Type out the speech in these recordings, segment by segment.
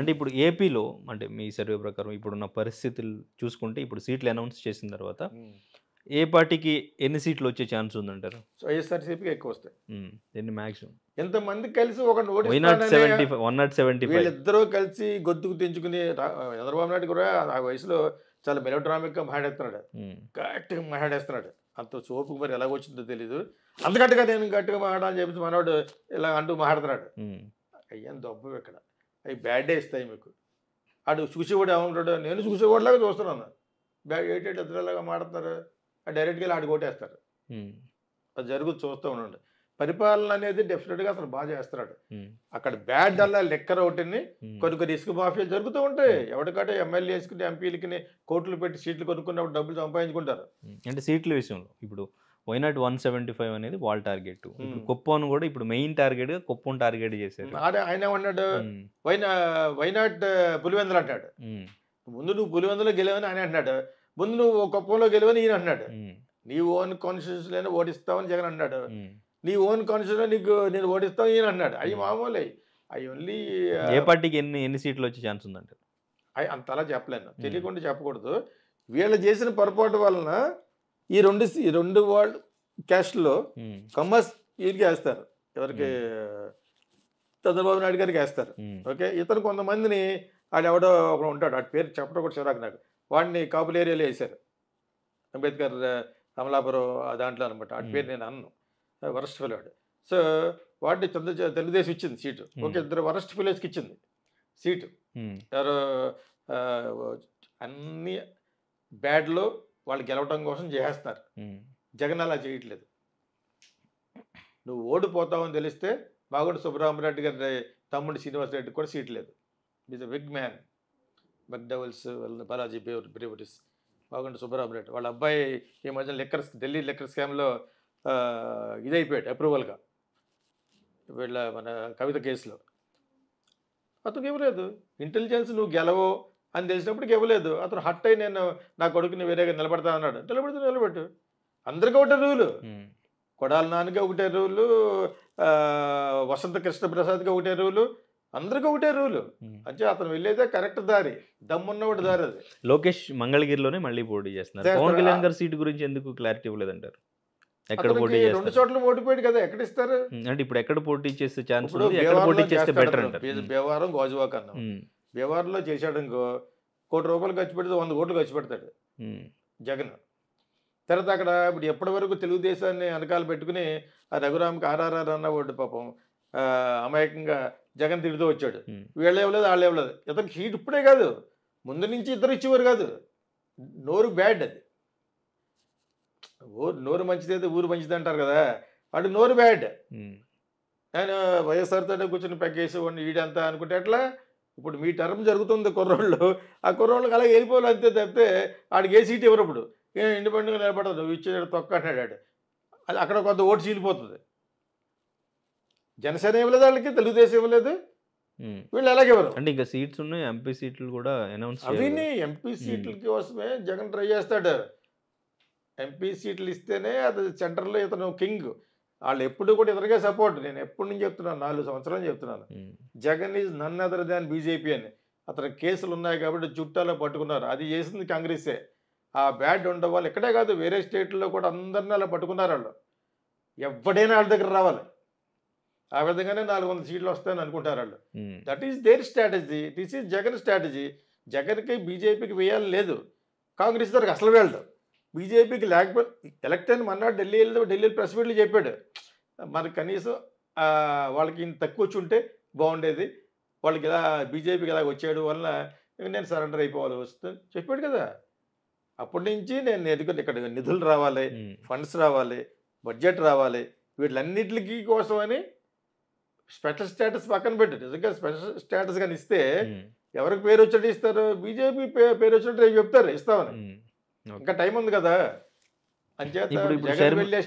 అంటే ఇప్పుడు ఏపీలో అంటే మీ సర్వే ప్రకారం ఇప్పుడున్న పరిస్థితులు చూసుకుంటే ఇప్పుడు సీట్లు అనౌన్స్ చేసిన తర్వాత ఏ పార్టీకి ఎన్ని సీట్లు వచ్చే ఛాన్స్ ఉందంటారు వైఎస్ఆర్సీపీకి ఎక్కువ వస్తాయి ఎన్ని మాక్సిమం ఎంతమంది కలిసి ఒక వీళ్ళిద్దరూ కలిసి గొంతుకు తెంచుకుని చంద్రబాబు నాయుడు కూడా ఆ వయసులో చాలా గా మాట్లాడేస్తున్నాడు గట్టిగా మాట్లాడేస్తున్నాడు అంత సోపు మరి వచ్చిందో తెలీదు అంతకట్టుగా నేను గట్టిగా మాట్లాడాలని చెప్పేసి మనవాడు ఇలా అంటూ మాట్లాడుతున్నాడు అయ్యాను దొబ్బ ఇక్కడ అవి బ్యాడ్ డే ఇస్తాయి మీకు అటు చూసేవాడు ఏమంటాడు నేను చూసేవాడిలాగా చూస్తున్నాను బ్యాడ్ ఏటేటి ఎదురులాగా మాడుతున్నారు డైరెక్ట్గా వెళ్ళి ఆడుకోటేస్తారు కొట్టేస్తారు అది జరుగుతూ చూస్తూ ఉండండి పరిపాలన అనేది డెఫినెట్గా అసలు బాగా చేస్తున్నాడు అక్కడ బ్యాడ్ అలా లెక్కర్ ఒకటిని కొన్ని కొన్ని ఇసుక మాఫియాలు జరుగుతూ ఉంటాయి ఎవరికంటే ఎమ్మెల్యేస్కి ఎంపీలకి కోట్లు పెట్టి సీట్లు కొనుక్కున్నప్పుడు డబ్బులు సంపాదించుకుంటారు అంటే సీట్ల విషయంలో ఇప్పుడు వైనాట్ వన్ సెవెంటీ ఫైవ్ అనేది వాళ్ళ టార్గెట్ ఇప్పుడు కొప్పను కూడా ఇప్పుడు మెయిన్ టార్గెట్ గా కొప్పను టార్గెట్ చేశారు ఆయన ఏమన్నాడు వైనాట్ పులివెందులు అంటాడు ముందు నువ్వు పులివెందులో గెలవని ఆయన అంటున్నాడు ముందు నువ్వు కుప్పంలో గెలవని ఈయన అంటున్నాడు నీ ఓన్ కాన్స్టిట్యూన్స్ లేని ఓడిస్తావని జగన్ అన్నాడు నీ ఓన్ కాన్స్టిట్యూన్స్ నీకు నేను ఓడిస్తావు ఈయన అన్నాడు అవి మామూలు అవి ఓన్లీ ఏ పార్టీకి ఎన్ని ఎన్ని సీట్లు వచ్చే ఛాన్స్ ఉందంటే అంతలా చెప్పలేను తెలియకుండా చెప్పకూడదు వీళ్ళు చేసిన పొరపాటు వలన ఈ రెండు ఈ రెండు వరల్డ్ క్యాస్ట్లో కమర్స్ వీరికి వేస్తారు ఎవరికి చంద్రబాబు నాయుడు గారికి వేస్తారు ఓకే ఇతను కొంతమందిని ఆడు ఎవడో ఒక ఉంటాడు ఆ పేరు చెప్పడం కూడా చివరాకు నాకు వాడిని కాపుల ఏరియాలో వేశారు అంబేద్కర్ ఆ దాంట్లో అనమాట ఆ పేరు నేను అన్ను వరస్ట్ ఫిలోడ్ సో వాడిని చంద్ర తెలుగుదేశం ఇచ్చింది సీటు ఓకే ఇద్దరు వరస్ట్ ఫిలేజ్కి ఇచ్చింది సీటు ఎవరు అన్ని బ్యాడ్లో వాళ్ళు గెలవటం కోసం చేసేస్తారు జగన్ అలా చేయట్లేదు నువ్వు అని తెలిస్తే బాగుడు సుబ్రహ్మరెడ్డి గారి తమ్ముడు శ్రీనివాసరెడ్డి కూడా సీట్ లేదు ఈజ్ అ బిగ్ మ్యాన్ డబుల్స్ వాళ్ళ బాలాజీ బేవర్ బ్రేవరీస్ బాగుంటే సుబ్రహ్మరెడ్డి వాళ్ళ అబ్బాయి ఈ మధ్యన లెక్కర్స్ ఢిల్లీ లెక్కర్ స్కామ్లో ఇదైపోయాడు అప్రూవల్గా వీళ్ళ మన కవిత కేసులో అతనికి ఏం లేదు ఇంటెలిజెన్స్ నువ్వు గెలవో అని తెలిసినప్పటికీ ఇవ్వలేదు అతను హట్ అయి నేను నా కొడుకుని వేరేగా నిలబడతా అన్నాడు నిలబెడితే నిలబెట్టు అందరికీ ఒకటే రూలు కొడాల నాన్నకి ఒకటే రూలు వసంత కృష్ణ ప్రసాద్కి ఒకటే రూలు అందరికీ ఒకటే రూలు అంటే అతను వెళ్ళేదే కరెక్ట్ దారి ఒకటి దారి అది లోకేష్ మంగళగిరిలోనే మళ్ళీ పోటీ చేస్తున్నారు సీటు గురించి ఎందుకు క్లారిటీ ఇవ్వలేదంటారు ఎక్కడ పోటీ రెండు చోట్ల ఓడిపోయాడు కదా ఎక్కడ ఇస్తారు అంటే ఇప్పుడు ఎక్కడ పోటీ చేస్తే ఛాన్స్ ఎక్కడ పోటీ చేస్తే బెటర్ అంటారు బేవారం గోజువాక్ అన్నా బీహార్లో చేశాడు కోటి రూపాయలు ఖర్చు పెడితే వంద కోట్లు ఖర్చు పెడతాడు జగన్ తర్వాత అక్కడ ఇప్పుడు ఎప్పటి వరకు తెలుగుదేశాన్ని వెనకాల పెట్టుకుని ఆ రఘురామ్కి ఆర్ఆర్ఆర్ అన్న ఒకటి పాపం అమాయకంగా జగన్ తిడుతూ వచ్చాడు వీళ్ళు ఇవ్వలేదు వాళ్ళు ఇవ్వలేదు ఇతనికి షీట్ ఇప్పుడే కాదు ముందు నుంచి ఇద్దరు ఇచ్చేవారు కాదు నోరు బ్యాడ్ అది ఊరు నోరు అయితే ఊరు మంచిది అంటారు కదా వాడు నోరు బ్యాడ్ నేను వైఎస్ఆర్తో కూర్చొని పెగ్గేసేవాడిని వీడంతా అనుకుంటే ఎట్లా ఇప్పుడు మీ టర్మ్ జరుగుతుంది కుర్రోళ్ళు ఆ కుర్రోళ్ళకి అలాగే వెళ్ళిపోవాలి అంతే తప్పితే ఆడికి ఏ సీట్ ఇవ్వరు ఇప్పుడు ఇండిపెండెంట్గా నిలబడదు నువ్వు ఇచ్చేటాడు తొక్క అంటాడు అది అక్కడ కొంత ఓటు చీలిపోతుంది జనసేన ఇవ్వలేదు వాళ్ళకి తెలుగుదేశం ఇవ్వలేదు వీళ్ళు ఇవ్వరు అంటే ఇంకా సీట్స్ ఉన్నాయి ఎంపీ సీట్లు కూడా అనౌన్స్ అవి ఎంపీ సీట్ల కోసమే జగన్ ట్రై చేస్తాడు ఎంపీ సీట్లు ఇస్తేనే అది సెంటర్లో ఇతను కింగ్ వాళ్ళు ఎప్పుడు కూడా ఇతనికే సపోర్ట్ నేను ఎప్పటి నుంచి చెప్తున్నాను నాలుగు సంవత్సరాలు చెప్తున్నాను Jagan is none other than BJP అని అతని కేసులు ఉన్నాయి కాబట్టి చుట్టాలో పట్టుకున్నారు అది చేసింది కాంగ్రెసే ఆ బ్యాడ్ ఉండడం వాళ్ళు ఇక్కడే కాదు వేరే స్టేట్లో కూడా అందరిని అలా పట్టుకున్నారు వాళ్ళు ఎవడైనా వాళ్ళ దగ్గర రావాలి ఆ విధంగానే నాలుగు వందల సీట్లు వస్తాయని అనుకుంటారు వాళ్ళు that is their strategy this is Jagan strategy జగన్కి బీజేపీకి వేయాలి లేదు కాంగ్రెస్ దగ్గరకు అసలు వెళ్ళదు బీజేపీకి లేకపోతే ఎలక్ట్ అయిన మన్నాడు ఢిల్లీ వెళ్ళి ఢిల్లీ ప్రెస్ మీట్లు చెప్పాడు మనకు కనీసం వాళ్ళకి ఇంత తక్కువ వచ్చి ఉంటే బాగుండేది వాళ్ళకి ఇలా బీజేపీకి ఇలా వచ్చేయడం వల్ల నేను సరెండర్ అయిపోవాలి వస్తుంది చెప్పాడు కదా అప్పటి నుంచి నేను ఎదుగు ఇక్కడ నిధులు రావాలి ఫండ్స్ రావాలి బడ్జెట్ రావాలి వీటిలన్నిటికి కోసమని స్పెషల్ స్టేటస్ పక్కన పెట్టారు నిజంగా స్పెషల్ స్టేటస్ కానీ ఇస్తే ఎవరికి పేరు వచ్చినట్టు ఇస్తారు బీజేపీ పేరు వచ్చినట్టు చెప్తారు ఇస్తామని ఇంకా టైం ఉంది కదా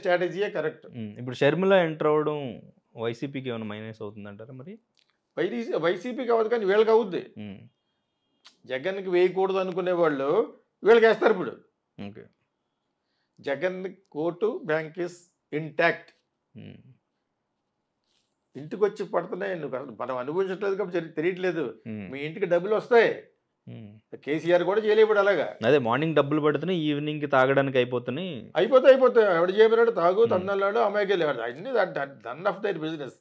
స్ట్రాటజీయే కరెక్ట్ ఇప్పుడు షర్మిల ఎంటర్ అవడం వైసీపీకి ఏమైనా మైనస్ అవుతుందంటారా మరి వైసీపీకి అవ్వదు కానీ వీళ్ళకి అవుద్ది జగన్కి వేయకూడదు అనుకునే వాళ్ళు వీళ్ళకి వేస్తారు ఇప్పుడు Jagan court bank is intact ఇంటికి వచ్చి పడుతున్నాయి నువ్వు మనం అనుభవించట్లేదు కాబట్టి తెలియట్లేదు మీ ఇంటికి డబ్బులు వస్తాయి కేసీఆర్ కూడా ఇప్పుడు అలాగా అదే మార్నింగ్ డబ్బులు పడుతున్నాయి ఈవినింగ్ తాగడానికి అయిపోతున్నాయి అయిపోతే అయిపోతాయి ఎవడు చేయబడినాడు తాగు తన్నల్లాడు అమ్మాయికి అన్ని దన్ ఆఫ్ దైట్ బిజినెస్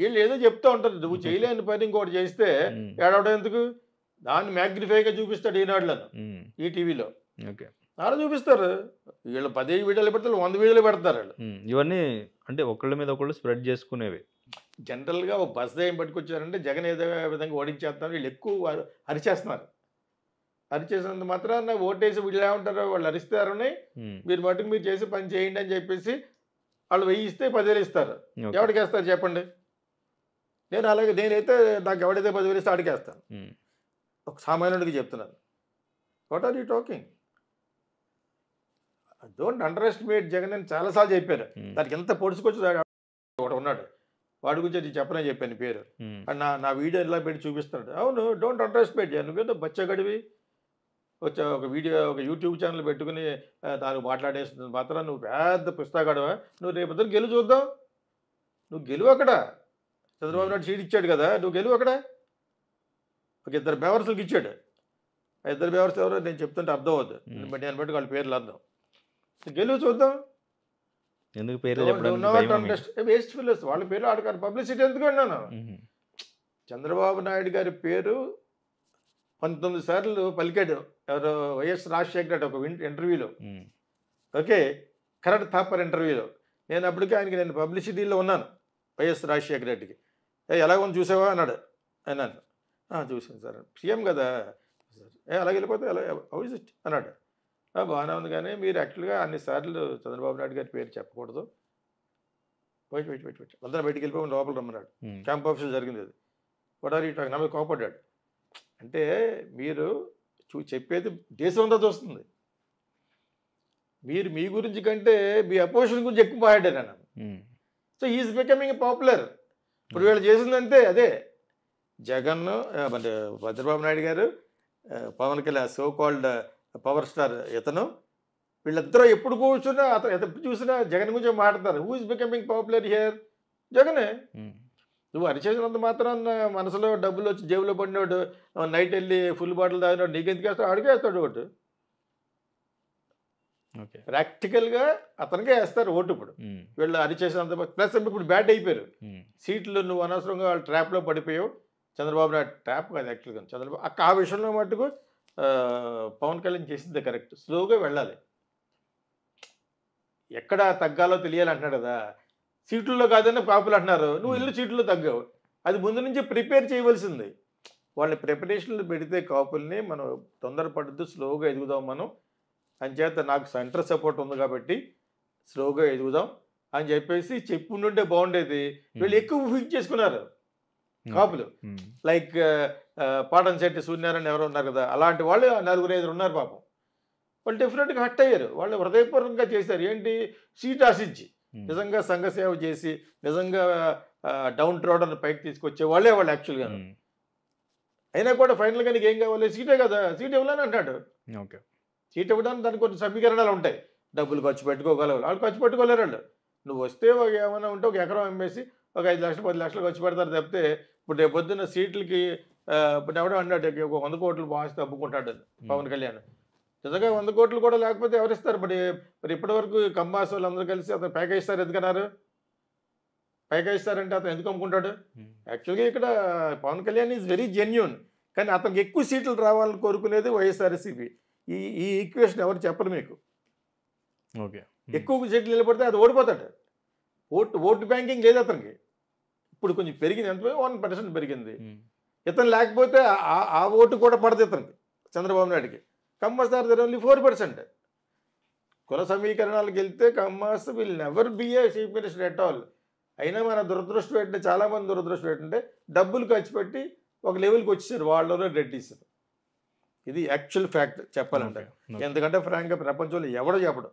వీళ్ళు ఏదో చెప్తా ఉంటారు నువ్వు చేయలేని పని ఇంకోటి చేస్తే ఏడవడం ఎందుకు దాన్ని మ్యాగ్నిఫైగా చూపిస్తాడు ఈనాడులను ఈ టీవీలో ఓకే అలా చూపిస్తారు వీళ్ళు పదిహేను వీడియోలు పెడతారు వంద వీడియోలు పెడతారు ఇవన్నీ అంటే ఒకళ్ళ మీద ఒకళ్ళు స్ప్రెడ్ చేసుకునేవి జనరల్గా ఒక బస్ దయం పట్టుకొచ్చారంటే జగన్ ఏదో విధంగా ఓడించేస్తున్నారు వీళ్ళు ఎక్కువ అరిచేస్తున్నారు అరిచేసినంత మాత్రాన ఓటేసి వీళ్ళు ఏమంటారు వాళ్ళు అరిస్తారని మీరు మటుకు మీరు చేసి పని చేయండి అని చెప్పేసి వాళ్ళు వెయ్యి ఇస్తే పదివేలు ఇస్తారు ఎవరికి వేస్తారు చెప్పండి నేను అలాగే నేనైతే నాకు ఎవడైతే పదివేలు ఇస్తే వేస్తాను ఒక సామాన్యుడికి చెప్తున్నాను what are you talking don't underestimate Jagan అని చాలాసార్లు చెప్పారు దానికి ఎంత పొడుచుకొచ్చు ఒకటి ఉన్నాడు వాడి గురించి నేను చెప్పనే చెప్పాను పేరు నా నా వీడియో ఎలా పెట్టి చూపిస్తున్నాడు అవును డోంట్ అండర్స్పెక్ట్ నువ్వేదో బచ్చగడివి వచ్చే ఒక వీడియో ఒక యూట్యూబ్ ఛానల్ పెట్టుకుని తాను మాట్లాడేస్తుంది మాత్రం నువ్వు పెద్ద పుస్తకాడవా నువ్వు రేపు ఇద్దరు గెలు చూద్దాం నువ్వు గెలువు అక్కడ చంద్రబాబు నాయుడు సీట్ ఇచ్చాడు కదా నువ్వు గెలువు అక్కడ ఒక ఇద్దరు బెవర్సులకు ఇచ్చాడు ఇద్దరు బెవర్స్ ఎవరో నేను చెప్తుంటే అర్థం అవుతుంది నేను బట్టి వాళ్ళ పేర్లు అర్థం గెలువు చూద్దాం ఎందుకు పేర్లు చెప్పడం వేస్ట్ ఫిల్లర్స్ వాళ్ళ పేరు ఆడకారు పబ్లిసిటీ ఎందుకు అన్నాను చంద్రబాబు నాయుడు గారి పేరు పంతొమ్మిది సార్లు పలికాడు ఎవరు వైఎస్ రాజశేఖర రెడ్డి ఒక ఇంటర్వ్యూలో ఓకే కరెక్ట్ థాపర్ ఇంటర్వ్యూలో నేను అప్పటికే ఆయనకి నేను పబ్లిసిటీలో ఉన్నాను వైఎస్ రాజశేఖర రెడ్డికి ఎలా ఉంది చూసావా అన్నాడు అన్నాను చూసాను సార్ సీఎం కదా ఏ అలాగే వెళ్ళిపోతే ఎలా అవుజిస్ట్ అన్నాడు బాగానే ఉంది కానీ మీరు యాక్చువల్గా అన్నిసార్లు చంద్రబాబు నాయుడు గారి పేరు చెప్పకూడదు పోయి పెట్టి పెట్టి పెట్టి అందరూ బయటికి వెళ్ళిపోయి లోపల రమ్మన్నాడు క్యాంప్ ఆఫీసులు జరిగింది అది వాట్ ఆర్ కోపడ్డాడు అంటే మీరు చూ చెప్పేది దేశం అంతా చూస్తుంది మీరు మీ గురించి కంటే మీ అపోజిషన్ గురించి ఎక్కువ మాట్లాడారు నేను సో ఈజ్ బికమింగ్ పాపులర్ ఇప్పుడు వీళ్ళు చేసిందంటే అదే జగన్ అంటే Chandrababu Naidu garu Pawan Kalyan so called power star ఇతను వీళ్ళిద్దరూ ఎప్పుడు కూర్చున్నా అతను ఎప్పుడు చూసినా జగన్ గురించి మాట్లాడతారు who is becoming popular here జగనే నువ్వు అరిచేసినంత మాత్రం మనసులో డబ్బులు వచ్చి జేబులో పడినోడు నైట్ వెళ్ళి ఫుల్ బాటిల్ తాగినోడు ఎందుకు వేస్తాడు అడిగేస్తాడు ఓటు ప్రాక్టికల్గా అతనికే వేస్తారు ఓటు ఇప్పుడు వీళ్ళు అరిచేసినంత ప్లస్ ఇప్పుడు బ్యాట్ అయిపోయారు సీట్లు నువ్వు అనవసరంగా వాళ్ళు ట్రాప్లో పడిపోయావు చంద్రబాబు నాయుడు ట్రాప్ కాదు యాక్చువల్గా చంద్రబాబు ఆ విషయంలో మట్టుకు పవన్ కళ్యాణ్ చేసింది కరెక్ట్ స్లోగా వెళ్ళాలి ఎక్కడ తగ్గాలో తెలియాలి అంటున్నాడు కదా సీట్లలో కాదని పాపులు అంటున్నారు నువ్వు ఇల్లు సీట్లు తగ్గావు అది ముందు నుంచి ప్రిపేర్ చేయవలసింది వాళ్ళని ప్రిపరేషన్లు పెడితే కాపుల్ని మనం తొందరపడుతూ స్లోగా ఎదుగుదాం మనం చేత నాకు సెంటర్ సపోర్ట్ ఉంది కాబట్టి స్లోగా ఎదుగుదాం అని చెప్పేసి చెప్పుండుంటే బాగుండేది వీళ్ళు ఎక్కువ చేసుకున్నారు కాపులు లైక్ పాటన్ శెట్టి సూర్యనారాయణ ఎవరు ఉన్నారు కదా అలాంటి వాళ్ళు నలుగురు ఐదు ఉన్నారు పాపం వాళ్ళు డెఫినెట్గా హట్ అయ్యారు వాళ్ళు హృదయపూర్వకంగా చేశారు ఏంటి సీట్ ఆశించి నిజంగా సంఘ సేవ చేసి నిజంగా డౌన్ ట్రోడర్ పైకి తీసుకొచ్చే వాళ్ళే వాళ్ళు యాక్చువల్గా అయినా కూడా ఫైనల్గా నీకు ఏం కావాలి సీటే కదా సీట్ ఇవ్వాలని అంటాడు ఓకే సీట్ ఇవ్వడానికి దానికి కొన్ని సమీకరణాలు ఉంటాయి డబ్బులు ఖర్చు పెట్టుకోగలవు వాళ్ళు ఖర్చు పెట్టుకోలేరు వాళ్ళు నువ్వు వస్తే ఏమైనా ఉంటే ఒక ఎకరం అమ్మేసి ఒక ఐదు లక్షలు పది లక్షలు ఖర్చు పెడతారు తప్పితే ఇప్పుడు రేపు పొద్దున్న సీట్లకి ఇప్పుడు ఎవడో అన్నాడు ఒక వంద కోట్లు బాగా తప్పుకుంటాడు పవన్ కళ్యాణ్ నిజంగా వంద కోట్లు కూడా లేకపోతే ఎవరిస్తారు మరి మరి ఇప్పటివరకు కమ్మాస్ వాళ్ళు అందరూ కలిసి అతను ప్యాకేజ్ ఇస్తారు ఎందుకన్నారు పైగా ఇస్తారంటే అతను ఎందుకు అమ్ముకుంటాడు యాక్చువల్గా ఇక్కడ Pawan Kalyan is very genuine కానీ అతనికి ఎక్కువ సీట్లు రావాలని కోరుకునేది వైఎస్ఆర్సీపీ ఈ ఈ ఈక్వేషన్ ఎవరు చెప్పరు మీకు ఓకే ఎక్కువ సీట్లు నిలబడితే అది ఓడిపోతాడు ఓటు ఓటు బ్యాంకింగ్ లేదు అతనికి ఇప్పుడు కొంచెం పెరిగింది ఎంత వన్ పర్సెంట్ పెరిగింది ఇతను లేకపోతే ఆ ఓటు కూడా పడదు ఇతనికి చంద్రబాబు నాయుడుకి Kammas are there only four percent కుల సమీకరణాలకు వెళ్తే Kammas will never be a chief minister at all అయినా మన దురదృష్టం ఏంటంటే చాలామంది దురదృష్టం ఏంటంటే డబ్బులు ఖర్చు పెట్టి ఒక లెవెల్కి వచ్చేసారు వాళ్ళలో రెడ్డిసారు ఇది యాక్చువల్ ఫ్యాక్ట్ చెప్పాలంటే ఎందుకంటే ఫ్రాంక్ ప్రపంచంలో ఎవడో చెప్పడం